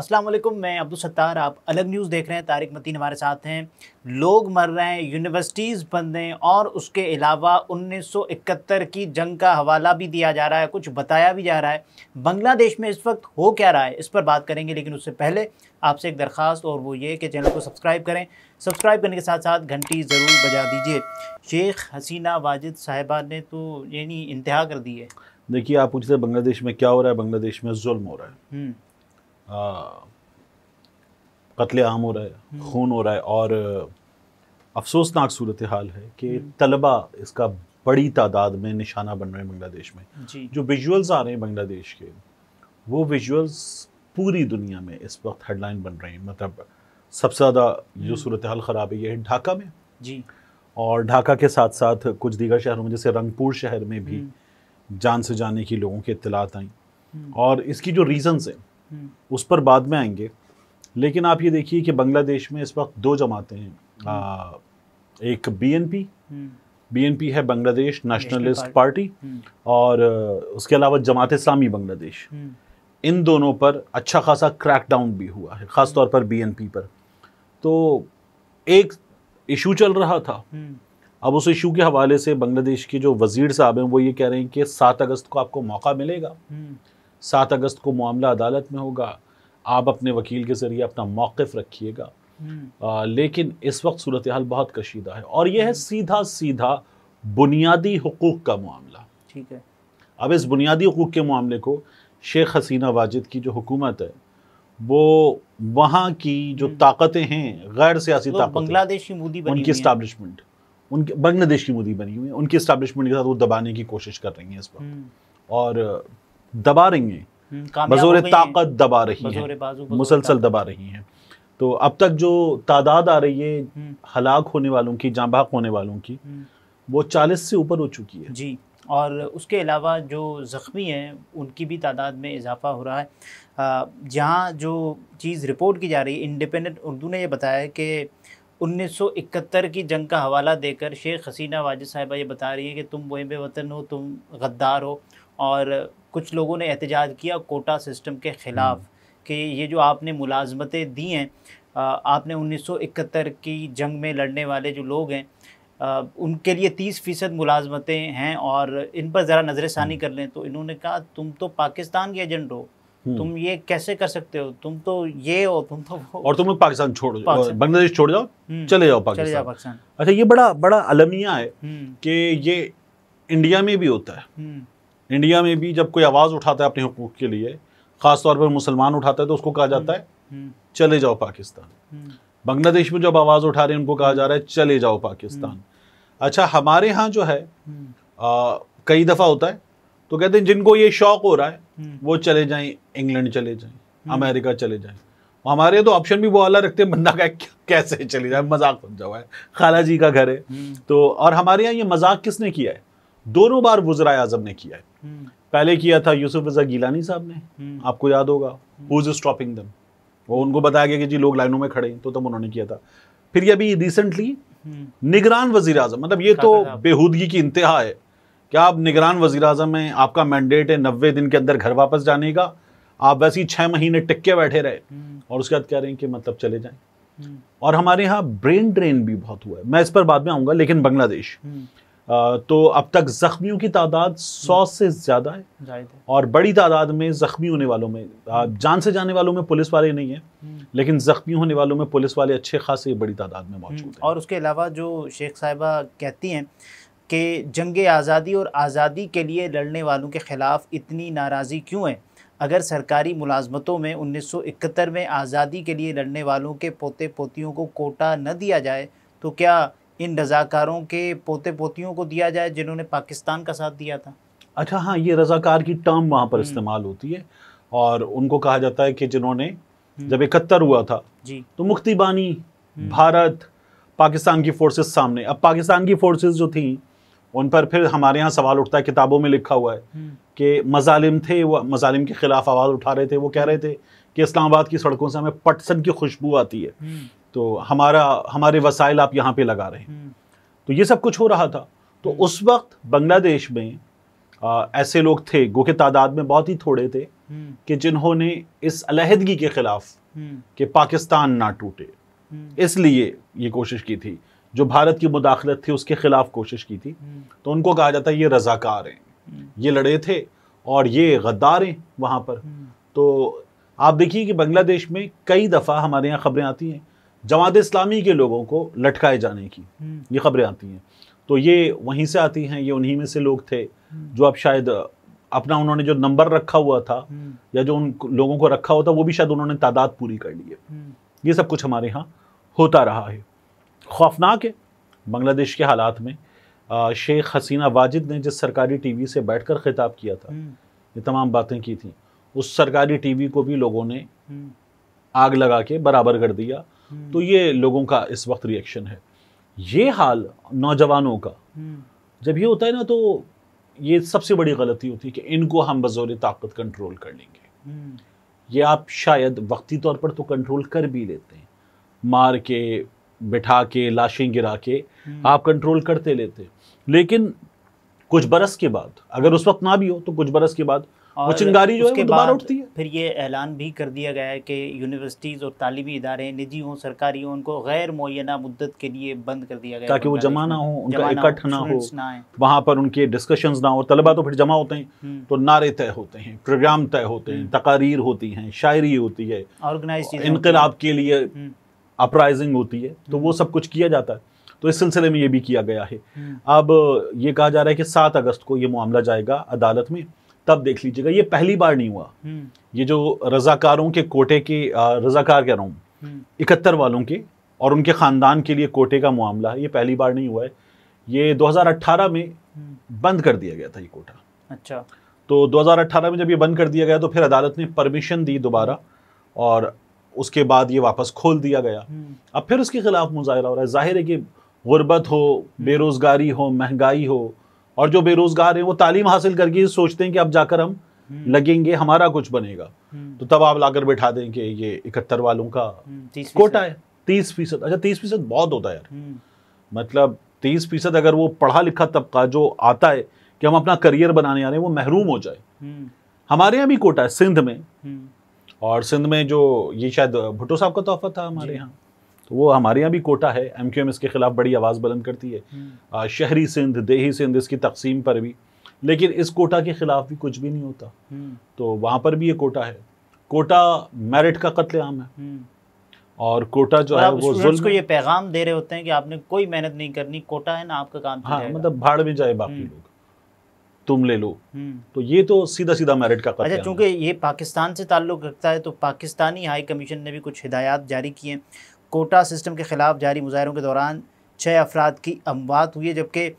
السلام علیکم میں عبدالستار آپ الگ نیوز دیکھ رہے ہیں تارک متین ہمارے ساتھ ہیں لوگ مر رہے ہیں یونیورسٹیز بن ہیں اور اس کے علاوہ انیس سو اکہتر کی جنگ کا حوالہ بھی دیا جا رہا ہے کچھ بتایا بھی جا رہا ہے بنگلہ دیش میں اس وقت ہو کیا رہا ہے اس پر بات کریں گے لیکن اس سے پہلے آپ سے ایک درخواست اور وہ یہ کہ چینل کو سبسکرائب کریں سبسکرائب کرنے کے ساتھ ساتھ گھنٹی ضرور بجا دیجیے شیخ حسینہ واجد صاحبہ نے تو یہ یعنی نہیں انتہا کر دی ہے دیکھیے آپ پوچھ رہے بنگلہ دیش میں کیا ہو رہا ہے بنگلہ دیش میں ظلم ہو رہا ہے ہاں۔ قتل عام ہو رہا ہے خون ہو رہا ہے اور افسوسناک صورتحال ہے کہ طلبہ اس کا بڑی تعداد میں نشانہ بن رہے ہیں بنگلہ دیش میں جی۔ جو ویژولز آ رہے ہیں بنگلہ دیش کے وہ ویژولز پوری دنیا میں اس وقت ہیڈ لائن بن رہے ہیں مطلب سب سے زیادہ جو صورتحال خراب ہے یہ ڈھاکہ میں جی اور ڈھاکہ کے ساتھ ساتھ کچھ دیگر شہروں میں جیسے رنگ پور شہر میں بھی جان سے جانے کی لوگوں کی اطلاعات آئیں اور اس کی جو ریزنز ہیں اس پر بعد میں آئیں گے لیکن آپ یہ دیکھیے کہ بنگلہ دیش میں اس وقت دو جماعتیں ہیں ایک B B N N P P ہے بنگلہ دیش نیشنلسٹ پارٹی اور اس کے علاوہ جماعت اسلامی بنگلہ دیش ان دونوں پر اچھا خاصا کریک ڈاؤن بھی ہوا ہے خاص طور پر بی این پی پر تو ایک ایشو چل رہا تھا اب اس ایشو کے حوالے سے بنگلہ دیش کے جو وزیر صاحب ہیں وہ یہ کہہ رہے ہیں کہ سات اگست کو آپ کو موقع ملے گا سات اگست کو معاملہ عدالت میں ہوگا آپ اپنے وکیل کے ذریعے اپنا موقف رکھیے گا لیکن اس وقت صورتحال بہت کشیدہ ہے اور یہ ہے سیدھا سیدھا بنیادی حقوق کا معاملہ اب اس بنیادی حقوق کے معاملے کو شیخ حسینہ واجد کی جو حکومت ہے وہ وہاں کی جو طاقتیں ہیں غیر سیاسی طاقتیں بنگلہ دیشی مودی بنی ہوئی ہیں ان کی اسٹابلشمنٹ کے ساتھ وہ دبانے کی کوشش کر رہی ہیں اس وقت اور دبا رہی ہیں بزور طاقت دبا رہی ہیں مسلسل دبا رہی ہیں تو اب تک جو تعداد آ رہی ہے ہلاک ہونے والوں جاں بحق ہونے والوں کی وہ چالیس سے اوپر ہو چکی ہے جی اور اس کے علاوہ جو زخمی ہیں ان کی بھی تعداد میں اضافہ ہو رہا ہے جہاں جو چیز رپورٹ کی جا رہی ہے انڈیپینڈنٹ اردو نے یہ بتایا کہ انیس سو اکہتر کی جنگ کا حوالہ دے کر شیخ حسینہ واجد صاحبہ یہ بتا رہی ہے کہ تم وہیں بے وطن ہو تم غدار ہو اور کچھ لوگوں نے احتجاج کیا کوٹا سسٹم کے خلاف کہ یہ جو آپ نے ملازمتیں دی ہیں آپ نے انیس سو اکہتر کی جنگ میں لڑنے والے جو لوگ ہیں ان کے لیے تیس فیصد ملازمتیں ہیں اور ان پر ذرا نظر ثانی کر لیں تو انہوں نے کہا تم تو پاکستان کے ایجنٹ ہو تم یہ کیسے کر سکتے ہو تم تو یہ ہو تم تو اور تم پاکستان چھوڑ بنگلہ دیش چھوڑ جاؤ چلے جاؤ چلے جاؤ پاکستان اچھا یہ بڑا بڑا المیہ ہے کہ یہ انڈیا میں بھی ہوتا ہے انڈیا میں بھی جب کوئی آواز اٹھاتا ہے اپنے حقوق کے لیے خاص طور پر مسلمان اٹھاتا ہے تو اس کو کہا جاتا ہے چلے جاؤ پاکستان بنگلہ دیش میں جب آواز اٹھا رہے ہیں ان کو کہا جا رہا ہے چلے جاؤ پاکستان اچھا ہمارے ہاں جو ہے کئی دفعہ ہوتا ہے تو کہتے ہیں جن کو یہ شوق ہو رہا ہے وہ چلے جائیں انگلینڈ چلے جائیں امریکہ چلے جائیں ہمارے تو آپشن بھی وہ اللہ رکھتے ہیں بندہ کا کیسے چلے جائے مذاق سمجھا ہوا ہے خالہ جی کا گھر ہے تو اور ہمارے یہاں یہ مذاق کس نے کیا ہے دونوں بار وزرائے اعظم نے کیا ہے پہلے کیا تھا یوسف رضا گیلانی صاحب نے آپ کو یاد ہوگا ہوز اسٹاپنگ دم وہ ان کو بتایا گیا کہ جی لوگ لائنوں میں کھڑے ہیں تو تب انہوں نے کیا تھا پھر یہ ابھی ریسنٹلی نگران وزیر اعظم مطلب یہ تو بےحودگی کی انتہا ہے کہ آپ نگران وزیر اعظم ہیں آپ کا مینڈیٹ ہے نوے دن کے اندر گھر واپس جانے کا آپ ویسے ہی چھ مہینے ٹکے بیٹھے رہے اور اس کے بعد کہہ رہے ہیں کہ مطلب چلے جائیں اور ہمارے ہاں برین ڈرین بھی بہت ہوا ہے میں اس پر بعد میں آؤں گا لیکن بنگلہ دیش تو اب تک زخمیوں کی تعداد سو سے زیادہ ہے اور بڑی تعداد میں زخمی ہونے والوں میں جان سے جانے والوں میں پولیس والے نہیں ہیں لیکن زخمی ہونے والوں میں پولیس والے اچھے خاصے بڑی تعداد میں موجود ہیں اور اس کے علاوہ جو شیخ صاحبہ کہتی ہیں کہ جنگ آزادی اور آزادی کے لیے لڑنے والوں کے خلاف اتنی ناراضی کیوں ہے اگر سرکاری ملازمتوں میں انیس سو اکہتر میں آزادی کے لیے لڑنے والوں کے پوتے پوتیوں کو کوٹا نہ دیا جائے تو کیا ان رضاکاروں کے پوتے پوتیوں کو دیا جائے جنہوں نے پاکستان کا ساتھ دیا تھا اچھا ہاں یہ رضاکار کی ٹرم وہاں پر استعمال ہوتی ہے اور ان کو کہا جاتا ہے کہ جنہوں نے جب اکہتر ہوا تھا جی تو مکتی بانی بھارت پاکستان کی فورسز سامنے اب پاکستان کی فورسز جو تھیں ان پر پھر ہمارے ہاں سوال اٹھتا ہے کتابوں میں لکھا ہوا ہے کہ مظالم تھے وہ مظالم کے خلاف آواز اٹھا رہے تھے وہ کہہ رہے تھے کہ اسلام آباد کی سڑکوں سے ہمیں پٹسن کی خوشبو آتی ہے تو ہمارا ہمارے وسائل آپ یہاں پہ لگا رہے ہیں تو یہ سب کچھ ہو رہا تھا تو اس وقت بنگلہ دیش میں ایسے لوگ تھے گو کہ تعداد میں بہت ہی تھوڑے تھے کہ جنہوں نے اس علیحدگی کے خلاف کہ پاکستان نہ ٹوٹے اس لیے یہ کوشش کی تھی جو بھارت کی مداخلت تھی اس کے خلاف کوشش کی تھی تو ان کو کہا جاتا ہے یہ رضاکار ہیں یہ لڑے تھے اور یہ غدار ہیں وہاں پر تو آپ دیکھیے کہ بنگلہ دیش میں کئی دفعہ ہمارے یہاں خبریں آتی ہیں جماعت اسلامی کے لوگوں کو لٹکائے جانے کی یہ خبریں آتی ہیں تو یہ وہیں سے آتی ہیں یہ انہی میں سے لوگ تھے جو اب شاید اپنا انہوں نے جو نمبر رکھا ہوا تھا یا جو ان لوگوں کو رکھا ہوا تھا وہ بھی شاید انہوں نے تعداد پوری کر لی ہے یہ سب کچھ ہمارے ہاں ہوتا رہا ہے خوفناک ہے بنگلہ دیش کے حالات میں شیخ حسینہ واجد نے جس سرکاری ٹی وی سے بیٹھ کر خطاب کیا تھا یہ تمام باتیں کی تھیں اس سرکاری ٹی وی کو بھی لوگوں نے آگ لگا کے برابر کر دیا تو یہ لوگوں کا اس وقت ریئیکشن ہے یہ حال نوجوانوں کا جب یہ ہوتا ہے نا تو یہ سب سے بڑی غلطی ہوتی ہے کہ ان کو ہم بزور طاقت کنٹرول کر لیں گے یہ آپ شاید وقتی طور پر تو کنٹرول کر بھی لیتے ہیں مار کے بٹھا کے لاشیں گرا کے آپ کنٹرول کرتے لیتے لیکن کچھ برس کے بعد اگر اس وقت نہ بھی ہو تو کچھ برس کے بعد چنگاری جو ہے اٹھتی پھر یہ اعلان بھی کر دیا گیا ہے کہ یونیورسٹیز اور تعلیمی ادارے نجی ہوں ہوں سرکاری ان کو غیر معینہ مدت کے لیے بند کر دیا گیا تاکہ وہ جمع نہ ہو ان کا اکٹھ نہ ہو وہاں پر ان کے ڈسکشنز نہ ہو طلبہ تو پھر جمع ہوتے ہیں تو نعرے طے ہوتے ہیں پروگرام طے ہوتے ہیں تقاریر ہوتی ہیں شاعری ہوتی ہے انقلاب کے لیے اپرائزنگ ہوتی ہے تو وہ سب کچھ کیا جاتا ہے تو اس سلسلے میں یہ بھی کیا گیا ہے اب یہ کہا جا رہا ہے کہ سات اگست کو یہ معاملہ جائے گا عدالت میں تب دیکھ لیجیے گا یہ پہلی بار نہیں ہوا یہ جو رضاکاروں کے کوٹے کی رضاکار کہہ رہا ہوں اکہتر والوں کے اور ان کے خاندان کے لیے کوٹے کا معاملہ ہے یہ پہلی بار نہیں ہوا ہے یہ دو ہزار اٹھارہ میں بند کر دیا گیا تھا یہ کوٹا اچھا تو دو ہزار اٹھارہ میں جب یہ بند کر دیا گیا تو پھر عدالت نے پرمیشن دی دوبارہ اور اس کے بعد یہ واپس کھول دیا گیا اب پھر اس کے خلاف مظاہرہ ہو رہا ہے ظاہر ہے کہ غربت ہو بے روزگاری ہو مہنگائی ہو اور جو بے روزگار ہیں وہ تعلیم حاصل کر کے سوچتے ہیں کہ اب جا کر ہم لگیں گے ہمارا کچھ بنے گا تو تب آپ لا کر بٹھا دیں کہ یہ اکہتر والوں کا کوٹا ہے تیس اچھا، تیس فیصد فیصد اچھا بہت ہوتا ہے مطلب تیس فیصد اگر وہ پڑھا لکھا طبقہ جو آتا ہے کہ ہم اپنا کریئر بنانے آ رہے ہیں وہ محروم ہو جائے ہمارے یہاں بھی کوٹا ہے سندھ میں اور سندھ میں جو یہ شاید بھٹو صاحب کا تحفہ تھا ہمارے جی۔ یہاں تو وہ ہمارے یہاں بھی کوٹا ہے ایم کیو ایم اس کے خلاف بڑی آواز بلند کرتی ہے شہری سندھ دیہی سندھ اس کی تقسیم پر بھی لیکن اس کوٹا کے خلاف بھی کچھ بھی نہیں ہوتا تو وہاں پر بھی یہ کوٹا ہے کوٹا میرٹ کا قتل عام ہے اور کوٹا جو ہے وہ ظلم کو یہ پیغام دے رہے ہوتے ہیں کہ آپ نے کوئی محنت نہیں کرنی کوٹا ہے نا آپ کا کام ہاں مطلب بھاڑ میں جائے باقی لوگ تم لے لو تو یہ تو سیدھا سیدھا میرٹ کا قتل اچھا چونکہ یہ پاکستان سے تعلق رکھتا ہے تو پاکستانی ہائی کمیشن نے بھی کچھ ہدایات جاری کی ہیں کوٹا سسٹم کے خلاف جاری مظاہروں کے دوران چھ افراد کی اموات ہوئی جبکہ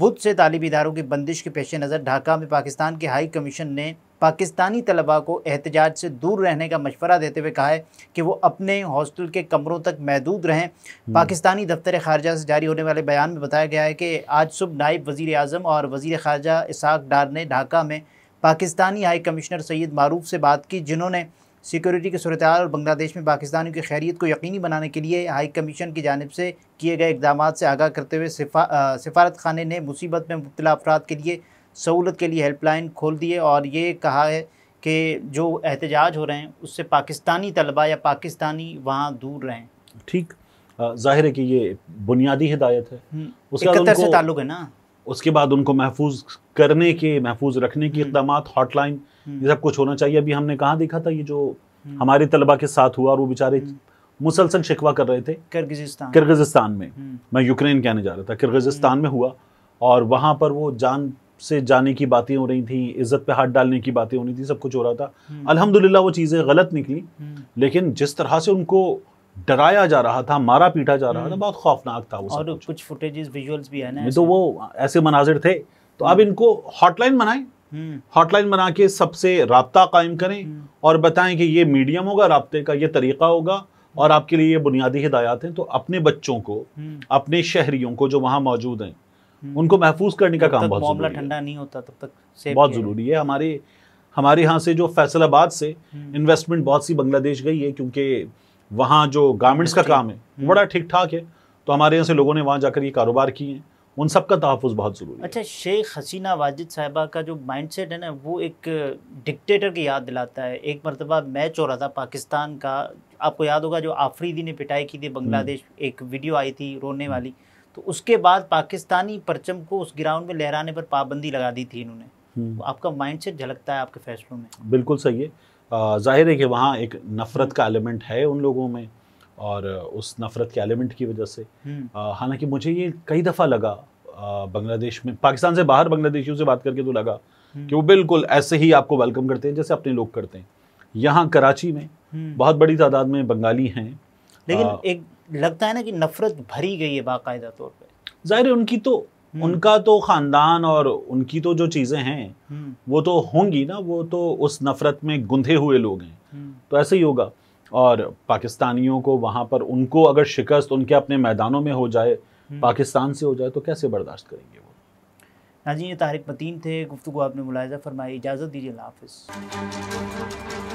بدھ سے طالب اداروں کی بندش کے پیش نظر ڈھاکہ میں پاکستان کے ہائی کمیشن نے پاکستانی طلباء کو احتجاج سے دور رہنے کا مشورہ دیتے ہوئے کہا ہے کہ وہ اپنے ہاسٹل کے کمروں تک محدود رہیں پاکستانی دفتر خارجہ سے جاری ہونے والے بیان میں بتایا گیا ہے کہ آج صبح نائب وزیر اعظم اور وزیر خارجہ اسحاق ڈار نے ڈھاکہ میں پاکستانی ہائی کمیشنر سید معروف سے بات کی جنہوں نے سیکیورٹی کی صورتحال اور بنگلہ دیش میں پاکستانیوں کی خیریت کو یقینی بنانے کے لیے ہائی کمیشن کی جانب سے کیے گئے اقدامات سے آگاہ کرتے ہوئے سفارت خانے نے مصیبت میں مبتلا افراد کے لیے سہولت کے لیے ہیلپ لائن کھول دیے اور یہ کہا ہے کہ جو احتجاج ہو رہے ہیں اس سے پاکستانی طلبہ یا پاکستانی وہاں دور رہیں ٹھیک ظاہر ہے کہ یہ بنیادی ہدایت ہے اس کا تعلق ہے نا اس کے بعد ان کو محفوظ کرنے کے محفوظ رکھنے کی اقدامات ہاٹ لائن یہ سب کچھ ہونا چاہیے ابھی ہم نے کہاں دیکھا تھا یہ جو ہمارے طلبہ کے ساتھ ہوا اور وہ مسلسل شکوا کر رہے تھے کرگزستان میں میں یوکرین کہنے جا رہا تھا کرگزستان میں ہوا اور وہاں پر وہ جان سے جانے کی باتیں ہو رہی عزت پہ ہاتھ ڈالنے کی باتیں ہو رہی تھی سب کچھ ہو رہا تھا الحمدللہ وہ چیزیں غلط نکلی لیکن جس طرح سے ان کو ڈرایا جا رہا تھا مارا پیٹا جا رہا تھا بہت خوفناک تھا وہ ایسے مناظر تھے تو اب ان کو ہاٹ لائن بنائیں ہاٹ لائن بنا کے سب سے رابطہ قائم کریں اور بتائیں کہ یہ میڈیم ہوگا رابطے کا یہ طریقہ ہوگا اور آپ کے لیے یہ بنیادی ہدایات ہیں تو اپنے بچوں کو اپنے شہریوں کو جو وہاں موجود ہیں ان کو محفوظ کرنے کا کام بہت معاملہ ٹھنڈا نہیں ہوتا تب تک بہت ضروری ہے ہمارے ہمارے یہاں سے جو فیصل آباد سے انویسٹمنٹ بہت سی بنگلہ دیش گئی ہے کیونکہ وہاں جو گارمنٹس کا کام ہے بڑا ٹھیک ٹھاک ہے تو ہمارے یہاں سے لوگوں نے وہاں جا کر یہ کاروبار کیے ہیں ان سب کا تحفظ بہت ضروری ہے اچھا شیخ حسینہ واجد صاحبہ کا جو مائنڈ سیٹ ہے نا وہ ایک ڈکٹیٹر کی یاد دلاتا ہے ایک مرتبہ میچ ہو رہا تھا پاکستان کا آپ کو یاد ہوگا جو آفریدی نے پٹائی کی تھی بنگلہ دیش ایک ویڈیو آئی تھی رونے والی تو اس کے بعد پاکستانی پرچم کو اس گراؤنڈ میں لہرانے پر پابندی لگا دی تھی انہوں نے آپ کا مائنڈ سیٹ جھلکتا ہے آپ کے فیصلوں میں بالکل صحیح ہے ظاہر ہے کہ وہاں ایک نفرت کا ایلیمنٹ ہے ان لوگوں میں اور اس نفرت کے ایلیمنٹ کی وجہ سے حالانکہ مجھے یہ کئی دفعہ لگا بنگلہ دیش میں پاکستان سے باہر بنگلہ دیشیوں سے بات کر کے تو لگا کہ وہ بالکل ایسے ہی آپ کو ویلکم کرتے کرتے ہیں ہیں جیسے اپنے لوگ یہاں کراچی میں بہت بڑی تعداد میں بنگالی ہیں لیکن ایک لگتا ہے نا کہ نفرت بھری گئی ہے باقاعدہ طور پہ ظاہر ہے ان کی تو ان کا تو خاندان اور ان کی تو جو چیزیں ہیں وہ تو ہوں گی نا وہ تو اس نفرت میں گندھے ہوئے لوگ ہیں تو ایسے ہی ہوگا اور پاکستانیوں کو وہاں پر ان کو اگر شکست ان کے اپنے میدانوں میں ہو جائے پاکستان سے ہو جائے تو کیسے برداشت کریں گے وہ ناظرین یہ طارق متین تھے گفتگو آپ نے ملاحظہ فرمائی اجازت دیجیے حافظ